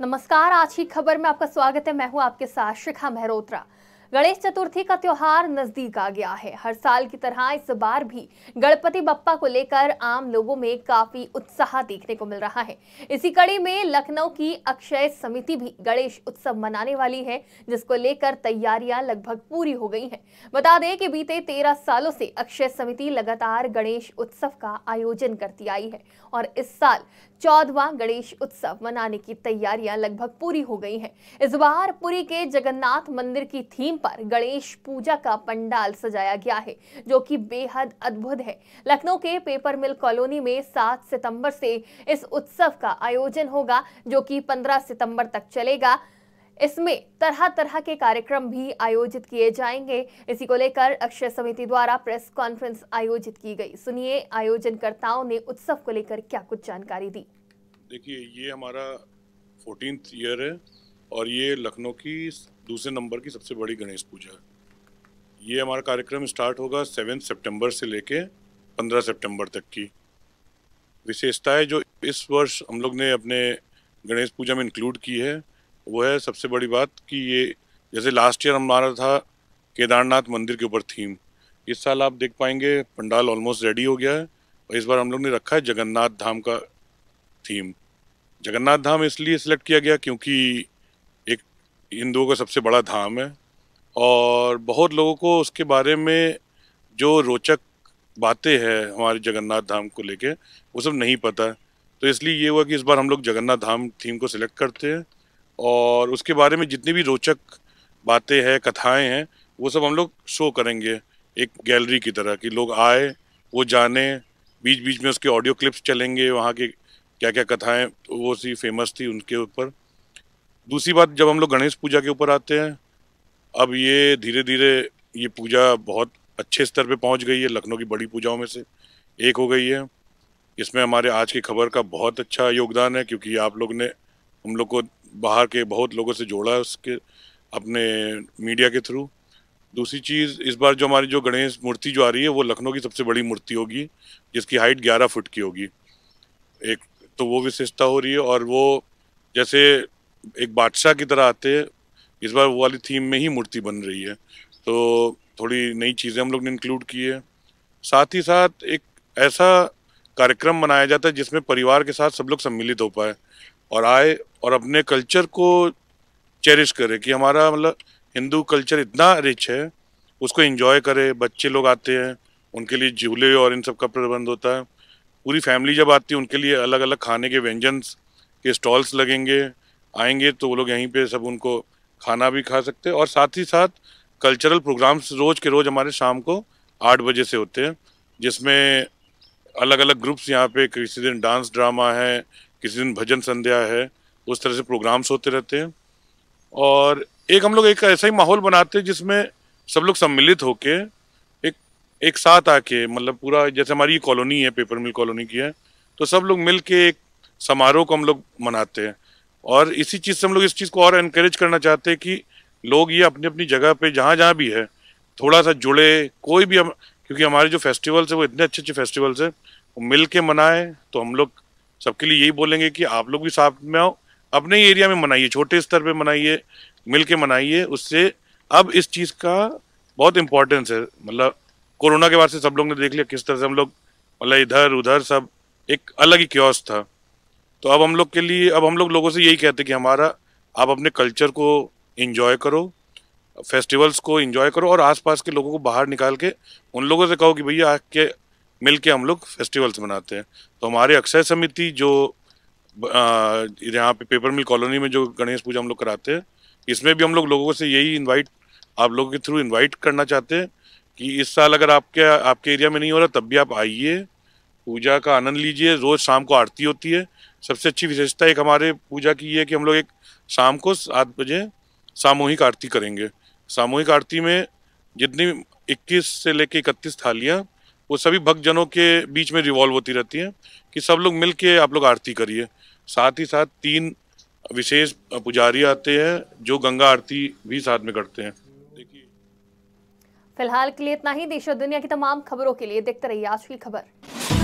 नमस्कार आज की खबर में आपका स्वागत है मैं हूं आपके साथ शिखा मेहरोत्रा गणेश चतुर्थी का त्योहार नजदीक आ गया है हर साल की तरह इस बार भी गणपति बप्पा को लेकर आम लोगों में काफी उत्साह देखने को मिल रहा है इसी कड़ी में लखनऊ की अक्षय समिति भी गणेश उत्सव मनाने वाली है जिसको लेकर तैयारियां लगभग पूरी हो गई हैं बता दें कि बीते तेरह सालों से अक्षय समिति लगातार गणेश उत्सव का आयोजन करती आई है और इस साल चौदवा गणेश उत्सव मनाने की तैयारियां लगभग पूरी हो गई हैं इस बार पुरी के जगन्नाथ मंदिर की थीम पर गणेश पूजा का पंडाल सजाया गया है जो कि बेहद अद्भुत है लखनऊ के पेपर मिल कॉलोनी में 7 सितंबर से इस उत्सव का आयोजन होगा जो कि 15 सितंबर तक चलेगा इसमें तरह तरह के कार्यक्रम भी आयोजित किए जाएंगे इसी को लेकर अक्षय समिति द्वारा प्रेस कॉन्फ्रेंस आयोजित की गई सुनिए आयोजनकर्ताओं ने उत्सव को लेकर क्या कुछ जानकारी दी देखिए ये हमारा फोर्टीन ईयर है और ये लखनऊ की दूसरे नंबर की सबसे बड़ी गणेश पूजा है ये हमारा कार्यक्रम स्टार्ट होगा सेवन सेप्टेम्बर से लेके पंद्रह सेप्टेम्बर तक की विशेषताएं जो इस वर्ष हम लोग ने अपने गणेश पूजा में इंक्लूड की है वो है सबसे बड़ी बात कि ये जैसे लास्ट ईयर हमारा था केदारनाथ मंदिर के ऊपर थीम इस साल आप देख पाएंगे पंडाल ऑलमोस्ट रेडी हो गया है और इस बार हम लोग ने रखा है जगन्नाथ धाम का थीम जगन्नाथ धाम इसलिए सिलेक्ट किया गया क्योंकि एक हिंदुओं का सबसे बड़ा धाम है और बहुत लोगों को उसके बारे में जो रोचक बातें हैं हमारे जगन्नाथ धाम को लेके वो सब नहीं पता तो इसलिए ये हुआ कि इस बार हम लोग जगन्नाथ धाम थीम को सिलेक्ट करते हैं और उसके बारे में जितनी भी रोचक बातें हैं कथाएं हैं वो सब हम लोग शो करेंगे एक गैलरी की तरह कि लोग आए वो जाने बीच बीच में उसके ऑडियो क्लिप्स चलेंगे वहाँ के क्या क्या कथाएं वो सी फेमस थी उनके ऊपर दूसरी बात जब हम लोग गणेश पूजा के ऊपर आते हैं अब ये धीरे धीरे ये पूजा बहुत अच्छे स्तर पे पहुंच गई है लखनऊ की बड़ी पूजाओं में से एक हो गई है इसमें हमारे आज की खबर का बहुत अच्छा योगदान है क्योंकि आप लोग ने हम लोग को बाहर के बहुत लोगों से जोड़ा है उसके अपने मीडिया के थ्रू दूसरी चीज़ इस बार जो हमारी जो गणेश मूर्ति जो आ रही है वो लखनऊ की सबसे बड़ी मूर्ति होगी जिसकी हाइट 11 फुट की होगी एक तो वो विशेषता हो रही है और वो जैसे एक बादशाह की तरह आते इस बार वो वाली थीम में ही मूर्ति बन रही है तो थोड़ी नई चीज़ें हम लोग ने इंक्लूड की है साथ ही साथ एक ऐसा कार्यक्रम मनाया जाता है जिसमें परिवार के साथ सब लोग सम्मिलित हो पाए और आए और अपने कल्चर को चेरिश करे कि हमारा मतलब हिंदू कल्चर इतना रिच है उसको इन्जॉय करे बच्चे लोग आते हैं उनके लिए झूले और इन सब का प्रबंध होता है पूरी फैमिली जब आती है उनके लिए अलग अलग खाने के व्यंजन के स्टॉल्स लगेंगे आएंगे तो वो लोग यहीं पे सब उनको खाना भी खा सकते हैं और साथ ही साथ कल्चरल प्रोग्राम्स रोज़ के रोज़ हमारे शाम को आठ बजे से होते हैं जिसमें अलग अलग ग्रुप्स यहाँ पे किसी दिन डांस ड्रामा है किसी दिन भजन संध्या है उस तरह से प्रोग्राम्स होते रहते हैं और एक हम लोग एक ऐसा ही माहौल बनाते हैं जिसमें सब लोग सम्मिलित होके एक एक साथ आके मतलब पूरा जैसे हमारी ये कॉलोनी है पेपर मिल कॉलोनी की है तो सब लोग मिल के एक समारोह को हम लोग मनाते हैं और इसी चीज़ से हम लोग इस चीज़ को और इनक्रेज करना चाहते हैं कि लोग ये अपनी अपनी जगह पे जहाँ जहाँ भी है थोड़ा सा जुड़े कोई भी हम क्योंकि हमारे जो फेस्टिवल्स है वो इतने अच्छे अच्छे फेस्टिवल्स हैं मिल के मनाएं तो हम लोग सबके लिए यही बोलेंगे कि आप लोग भी साथ में आओ अपने ही एरिया में मनाइए छोटे स्तर पे मनाइए मिल के मनाइए उससे अब इस चीज़ का बहुत इंपॉर्टेंस है मतलब कोरोना के बाद से सब लोग ने देख लिया किस तरह से हम लोग मतलब इधर उधर सब एक अलग ही क्योस था तो अब हम लोग के लिए अब हम लोग लोगों से यही कहते कि हमारा आप अपने कल्चर को इन्जॉय करो फेस्टिवल्स को इन्जॉय करो और आसपास के लोगों को बाहर निकाल के उन लोगों से कहो कि भैया आके मिल के हम लोग फेस्टिवल्स मनाते हैं तो हमारे अक्षय समिति जो यहाँ पे पेपर मिल कॉलोनी में जो गणेश पूजा हम लोग कराते हैं इसमें भी हम लोग लोगों से यही इनवाइट आप लोगों के थ्रू इनवाइट करना चाहते हैं कि इस साल अगर आपके आपके एरिया में नहीं हो रहा तब भी आप आइए पूजा का आनंद लीजिए रोज़ शाम को आरती होती है सबसे अच्छी विशेषता एक हमारे पूजा की ये है कि हम लोग एक शाम को सात बजे सामूहिक आरती करेंगे सामूहिक आरती में जितनी 21 से लेकर 31 थालियाँ वो सभी भक्तजनों के बीच में रिवॉल्व होती रहती है कि सब लोग मिल के आप लोग आरती करिए साथ ही साथ तीन विशेष पुजारी आते हैं जो गंगा आरती भी साथ में करते हैं देखिए फिलहाल के लिए इतना ही देश और दुनिया की तमाम खबरों के लिए देखते रहिए आज की खबर